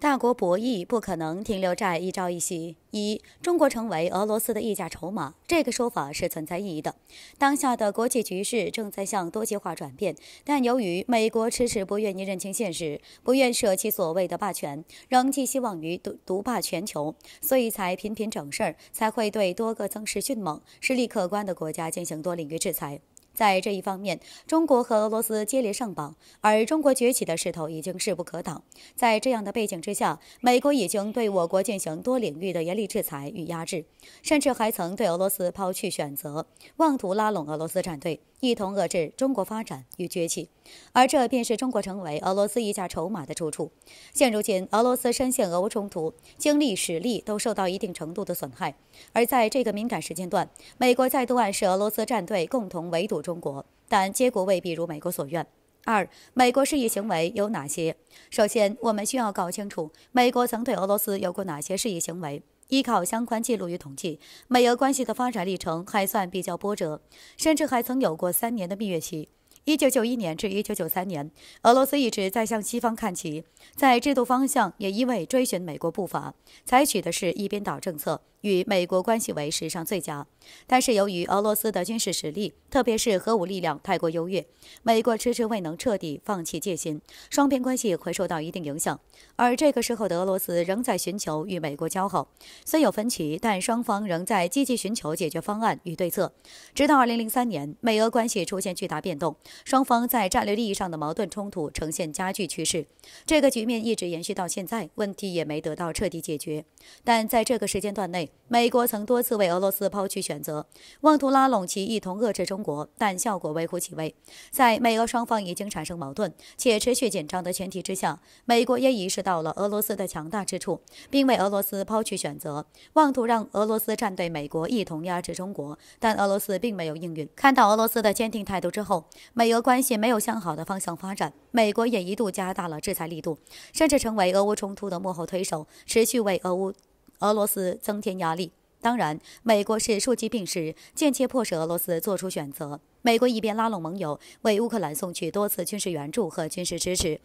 大国博弈不可能停留在一朝一夕。一中国成为俄罗斯的议价筹码，这个说法是存在意义的。当下的国际局势正在向多极化转变，但由于美国迟迟不愿意认清现实，不愿舍弃所谓的霸权，仍寄希望于独独霸全球，所以才频频整事儿，才会对多个增势迅猛、实力可观的国家进行多领域制裁。在这一方面，中国和俄罗斯接连上榜，而中国崛起的势头已经势不可挡。在这样的背景之下，美国已经对我国进行多领域的严厉制裁与压制，甚至还曾对俄罗斯抛去选择，妄图拉拢俄罗斯战队，一同遏制中国发展与崛起。而这便是中国成为俄罗斯一架筹码的出处。现如今，俄罗斯深陷俄乌冲突，经历实力都受到一定程度的损害。而在这个敏感时间段，美国再度暗示俄罗斯战队，共同围堵。中国，但结果未必如美国所愿。二，美国示意行为有哪些？首先，我们需要搞清楚美国曾对俄罗斯有过哪些示意行为。依靠相关记录与统计，美俄关系的发展历程还算比较波折，甚至还曾有过三年的蜜月期。一九九一年至一九九三年，俄罗斯一直在向西方看齐，在制度方向也一味追寻美国步伐，采取的是一边倒政策。与美国关系为史上最佳，但是由于俄罗斯的军事实力，特别是核武力量太过优越，美国迟迟未能彻底放弃戒心，双边关系会受到一定影响。而这个时候的俄罗斯仍在寻求与美国交好，虽有分歧，但双方仍在积极寻求解决方案与对策。直到2003年，美俄关系出现巨大变动，双方在战略利益上的矛盾冲突呈现加剧趋势，这个局面一直延续到现在，问题也没得到彻底解决。但在这个时间段内，美国曾多次为俄罗斯抛去选择，妄图拉拢其一同遏制中国，但效果微乎其微。在美俄双方已经产生矛盾且持续紧张的前提之下，美国也意识到了俄罗斯的强大之处，并为俄罗斯抛去选择，妄图让俄罗斯站队美国一同压制中国，但俄罗斯并没有应允。看到俄罗斯的坚定态度之后，美俄关系没有向好的方向发展，美国也一度加大了制裁力度，甚至成为俄乌冲突的幕后推手，持续为俄乌。俄罗斯增添压力，当然，美国是数起病势，间接迫使俄罗斯做出选择。美国一边拉拢盟友，为乌克兰送去多次军事援助和军事支持，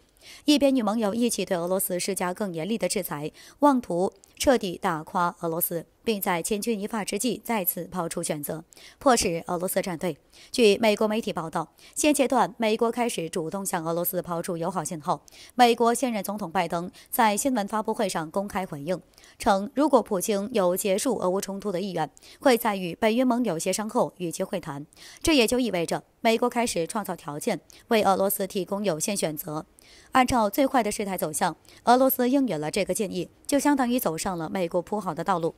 一边与盟友一起对俄罗斯施加更严厉的制裁，妄图彻底打垮俄罗斯。并在千钧一发之际再次抛出选择，迫使俄罗斯站队。据美国媒体报道，现阶段美国开始主动向俄罗斯抛出友好信号。美国现任总统拜登在新闻发布会上公开回应，称如果普京有结束俄乌冲突的意愿，会在与北约盟友协商后与其会谈。这也就意味着。美国开始创造条件，为俄罗斯提供有限选择。按照最坏的事态走向，俄罗斯应允了这个建议，就相当于走上了美国铺好的道路。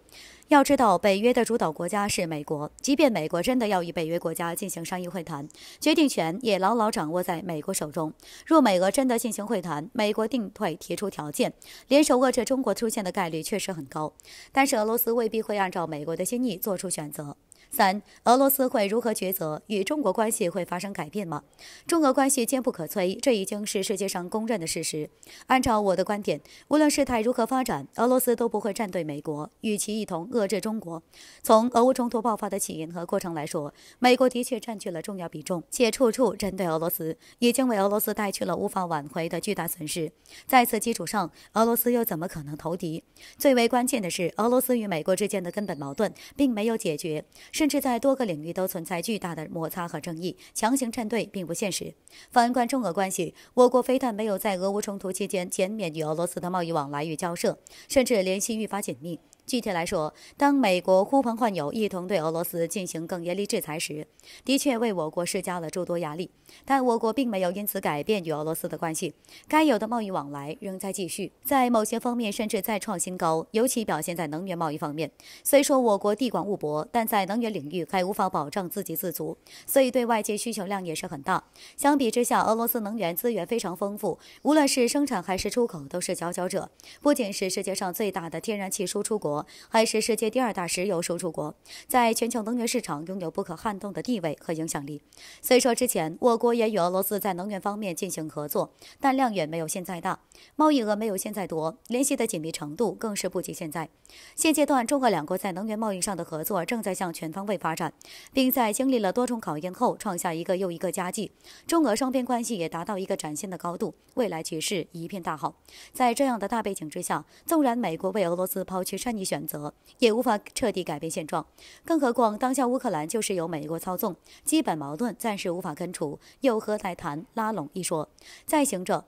要知道，北约的主导国家是美国，即便美国真的要与北约国家进行商议会谈，决定权也牢牢掌握在美国手中。若美俄真的进行会谈，美国定会提出条件，联手遏制中国出现的概率确实很高。但是，俄罗斯未必会按照美国的心意做出选择。三俄罗斯会如何抉择？与中国关系会发生改变吗？中俄关系坚不可摧，这已经是世界上公认的事实。按照我的观点，无论事态如何发展，俄罗斯都不会站队美国，与其一同遏制中国。从俄乌冲突爆发的起因和过程来说，美国的确占据了重要比重，且处处针对俄罗斯，已经为俄罗斯带去了无法挽回的巨大损失。在此基础上，俄罗斯又怎么可能投敌？最为关键的是，俄罗斯与美国之间的根本矛盾并没有解决。甚至在多个领域都存在巨大的摩擦和争议，强行站队并不现实。反观中俄关系，我国非但没有在俄乌冲突期间减免与俄罗斯的贸易往来与交涉，甚至联系愈发紧密。具体来说，当美国呼朋唤友一同对俄罗斯进行更严厉制裁时，的确为我国施加了诸多压力。但我国并没有因此改变与俄罗斯的关系，该有的贸易往来仍在继续，在某些方面甚至再创新高。尤其表现在能源贸易方面。虽说我国地广物博，但在能源领域还无法保障自给自足，所以对外界需求量也是很大。相比之下，俄罗斯能源资源非常丰富，无论是生产还是出口都是佼佼者，不仅是世界上最大的天然气输出国。还是世界第二大石油输出国，在全球能源市场拥有不可撼动的地位和影响力。虽说之前我国也与俄罗斯在能源方面进行合作，但量远没有现在大，贸易额没有现在多，联系的紧密程度更是不及现在。现阶段，中俄两国在能源贸易上的合作正在向全方位发展，并在经历了多重考验后创下一个又一个佳绩。中俄双边关系也达到一个崭新的高度，未来局势一片大好。在这样的大背景之下，纵然美国为俄罗斯抛去善意。选择也无法彻底改变现状，更何况当下乌克兰就是由美国操纵，基本矛盾暂时无法根除，又何谈拉拢一说？再行者。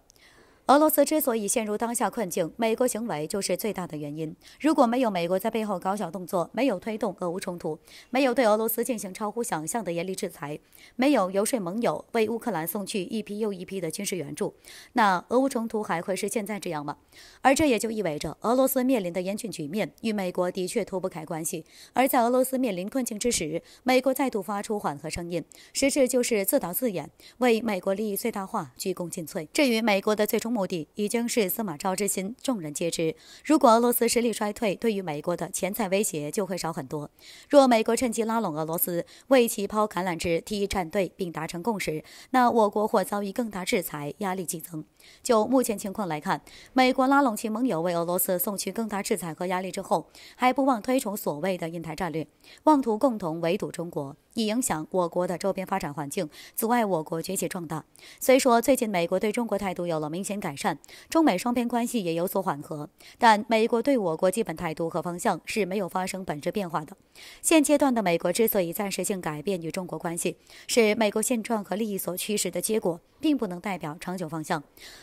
俄罗斯之所以陷入当下困境，美国行为就是最大的原因。如果没有美国在背后搞小动作，没有推动俄乌冲突，没有对俄罗斯进行超乎想象的严厉制裁，没有游说盟友为乌克兰送去一批又一批的军事援助，那俄乌冲突还会是现在这样吗？而这也就意味着俄罗斯面临的严峻局面与美国的确脱不开关系。而在俄罗斯面临困境之时，美国再度发出缓和声音，实质就是自导自演，为美国利益最大化鞠躬尽瘁。至于美国的最终目，目的已经是司马昭之心，众人皆知。如果俄罗斯实力衰退，对于美国的潜在威胁就会少很多。若美国趁机拉拢俄罗斯，为其抛橄榄枝、踢战队，并达成共识，那我国或遭遇更大制裁，压力激增。就目前情况来看，美国拉拢其盟友为俄罗斯送去更大制裁和压力之后，还不忘推崇所谓的印太战略，妄图共同围堵中国，以影响我国的周边发展环境，阻碍我国崛起壮大。虽说最近美国对中国态度有了明显改，改善中美双边关系也有所缓和，但美国对我国基本态度和方向是没有发生本质变化的。现阶段的美国之所以暂时性改变与中国关系，是美国现状和利益所驱使的结果，并不能代表长久方向。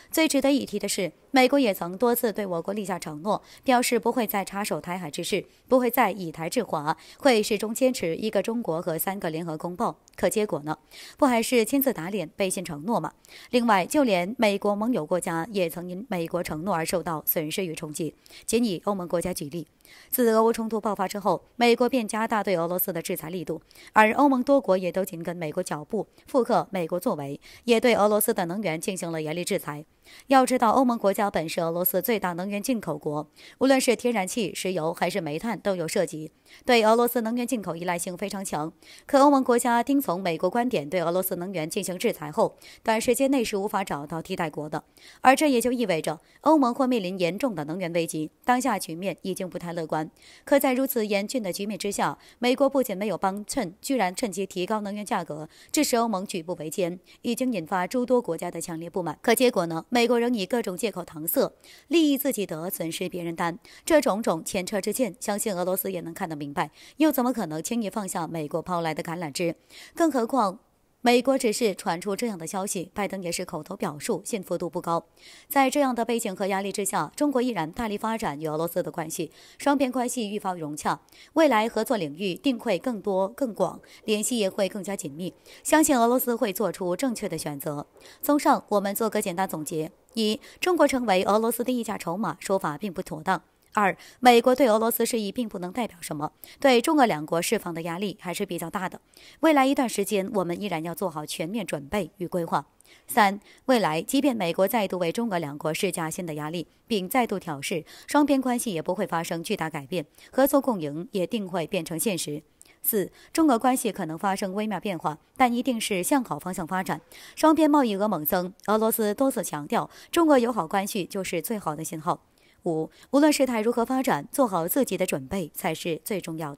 最值得一提的是，美国也曾多次对我国立下承诺，表示不会再插手台海之事，不会再以台制华，会始终坚持一个中国和三个联合公报。可结果呢？不还是亲自打脸，背信承诺吗？另外，就连美国盟友国家。也曾因美国承诺而受到损失与冲击。仅以欧盟国家举例。自俄乌冲突爆发之后，美国便加大对俄罗斯的制裁力度，而欧盟多国也都紧跟美国脚步，复刻美国作为，也对俄罗斯的能源进行了严厉制裁。要知道，欧盟国家本是俄罗斯最大能源进口国，无论是天然气、石油还是煤炭都有涉及，对俄罗斯能源进口依赖性非常强。可欧盟国家听从美国观点，对俄罗斯能源进行制裁后，短时间内是无法找到替代国的，而这也就意味着欧盟会面临严重的能源危机。当下局面已经不太。乐观，可在如此严峻的局面之下，美国不仅没有帮衬，居然趁机提高能源价格，致使欧盟举步维艰，已经引发诸多国家的强烈不满。可结果呢？美国仍以各种借口搪塞，利益自己得，损失别人担，这种种前车之鉴，相信俄罗斯也能看得明白，又怎么可能轻易放下美国抛来的橄榄枝？更何况。美国只是传出这样的消息，拜登也是口头表述，信服度不高。在这样的背景和压力之下，中国依然大力发展与俄罗斯的关系，双边关系愈发融洽，未来合作领域定会更多更广，联系也会更加紧密。相信俄罗斯会做出正确的选择。综上，我们做个简单总结：一、中国成为俄罗斯的议价筹码说法并不妥当。二，美国对俄罗斯示意并不能代表什么，对中俄两国释放的压力还是比较大的。未来一段时间，我们依然要做好全面准备与规划。三，未来即便美国再度为中俄两国施加新的压力，并再度挑事，双边关系也不会发生巨大改变，合作共赢也定会变成现实。四，中俄关系可能发生微妙变化，但一定是向好方向发展，双边贸易额猛增。俄罗斯多次强调，中俄友好关系就是最好的信号。五，无论事态如何发展，做好自己的准备才是最重要的。